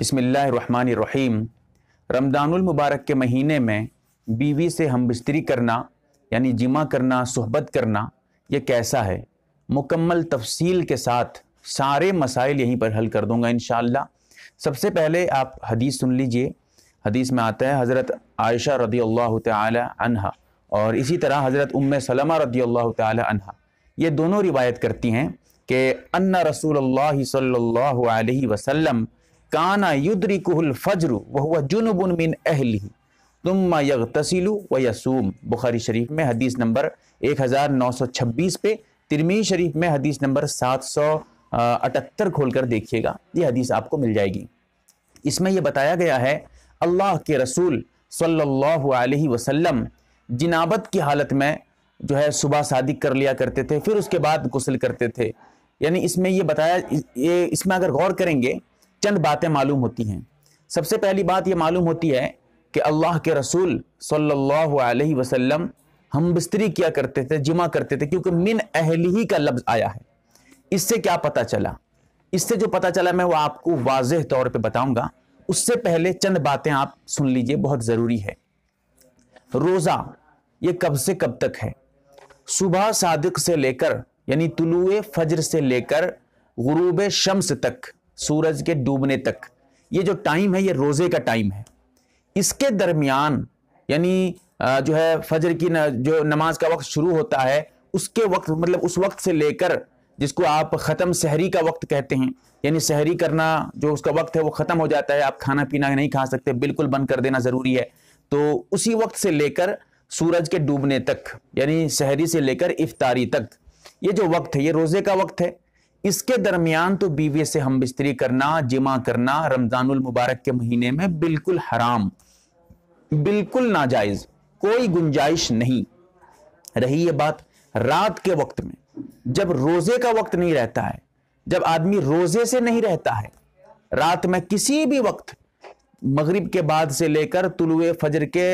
बसमीम मुबारक के महीने में बीवी से हम बिस्तरी करना यानी जिमा करना सहबत करना ये कैसा है मुकम्मल तफसील के साथ सारे मसाइल यहीं पर हल कर दूंगा इन सबसे पहले आप हदीस सुन लीजिए हदीस में आता है हज़रत आयशा रदी अल्लाह तहा और इसी तरह हज़रत उम सलमा रदी अल्लाह तहा ये दोनों रिवायत करती हैं कि अन्ना रसूल सल्लल्लाहु अलैहि वसल्लम काना युद्री कुहल फजरु वह हुआ जुनबुन मिन अहली तुम यग तसीलु व यसूम बुखारी शरीफ में हदीस नंबर 1926 पे तिरमी शरीफ में हदीस नंबर 778 खोलकर देखिएगा ये हदीस आपको मिल जाएगी इसमें यह बताया गया है अल्लाह के रसूल सल्लल्लाहु अलैहि वसल्लम जिनाबत की हालत में जो है सुबह शादी कर लिया करते थे फिर उसके बाद गसल करते थे यानी इसमें यह बताया ये इसमें अगर गौर करेंगे चंद बातें मालूम होती हैं सबसे पहली बात यह मालूम होती है कि अल्लाह के रसूल सल्लल्लाहु अलैहि वसल्लम हम बिस्तरी किया करते थे जिमा करते थे क्योंकि मिन अहली का लफ्ज़ आया है इससे क्या पता चला इससे जो पता चला मैं वो आपको वाज तौर पर बताऊंगा उससे पहले चंद बातें आप सुन लीजिए बहुत ज़रूरी है रोज़ा ये कब से कब तक है सुबह सादिक से लेकर यानी तुलुए फजर से लेकर गुरूब शम्स तक सूरज के डूबने तक ये जो टाइम है ये रोज़े का टाइम है इसके दरमियान यानी जो है फजर की न, जो नमाज का वक्त शुरू होता है उसके वक्त मतलब उस वक्त से लेकर जिसको आप ख़त्म सहरी का वक्त कहते हैं यानी सहरी करना जो उसका वक्त है वो ख़त्म हो जाता है आप खाना पीना नहीं खा सकते बिल्कुल बंद कर देना ज़रूरी है तो उसी वक्त से लेकर सूरज के डूबने तक यानी सहरी से लेकर इफ्तारी तक ये जो वक्त है ये रोज़े का वक्त है इसके दरमियान तो बीवी से हम बिस्तरी करना जिमा करना रमजानुल मुबारक के महीने में बिल्कुल हराम बिल्कुल नाजायज कोई गुंजाइश नहीं रही ये बात रात के वक्त में जब रोजे का वक्त नहीं रहता है जब आदमी रोजे से नहीं रहता है रात में किसी भी वक्त मगरिब के बाद से लेकर तुलुए फजर के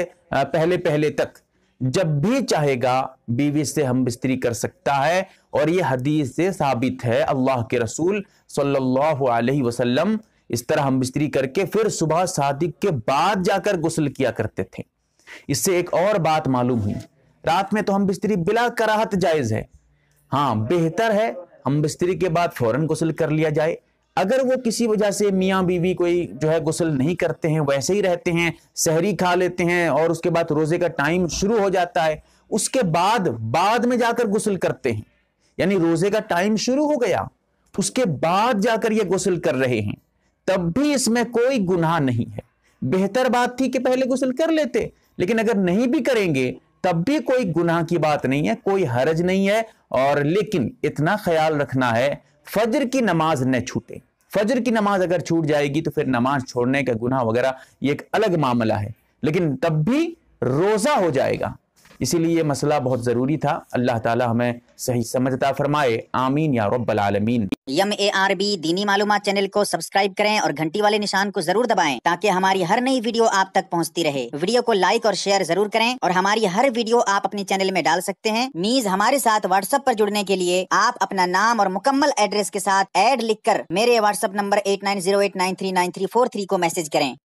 पहले पहले तक जब भी चाहेगा बीवी से हम बिस्तरी कर सकता है और ये हदीस से साबित है अल्लाह के रसूल सल्लल्लाहु अलैहि वसल्लम इस तरह हम बिस्तरी करके फिर सुबह सादिक के बाद जाकर गुसल किया करते थे इससे एक और बात मालूम हुई रात में तो हम बिस्तरी बिला कराहत जायज है हाँ बेहतर है हम बिस्तरी के बाद फौरन गुसल कर लिया जाए अगर वो किसी वजह से मियाँ बीवी कोई जो है गुसल नहीं करते हैं वैसे ही रहते हैं सहरी खा लेते हैं और उसके बाद रोजे का टाइम शुरू हो जाता है उसके बाद बाद में जाकर गुसल करते हैं यानी रोजे का टाइम शुरू हो गया उसके बाद जाकर ये गुसल कर रहे हैं तब भी इसमें कोई गुनाह नहीं है बेहतर बात थी कि पहले गुसल कर लेते लेकिन अगर नहीं भी करेंगे तब भी कोई गुनाह की बात नहीं है कोई हरज नहीं है और लेकिन इतना ख्याल रखना है फजर की नमाज न छूटे फजर की नमाज अगर छूट जाएगी तो फिर नमाज छोड़ने का गुना वगैरह ये एक अलग मामला है लेकिन तब भी रोजा हो जाएगा इसीलिए ये मसला बहुत ज़रूरी था अल्लाह ताला हमें सही समझता फरमाए आमीन या आलमीन यम ए आर बी दीनी मालूम चैनल को सब्सक्राइब करें और घंटी वाले निशान को जरूर दबाएं ताकि हमारी हर नई वीडियो आप तक पहुंचती रहे वीडियो को लाइक और शेयर जरूर करें और हमारी हर वीडियो आप अपने चैनल में डाल सकते हैं मीज हमारे साथ व्हाट्सएप पर जुड़ने के लिए आप अपना नाम और मुकम्मल एड्रेस के साथ एड लिखकर मेरे WhatsApp number eight nine zero eight nine three nine three four three को मैसेज करें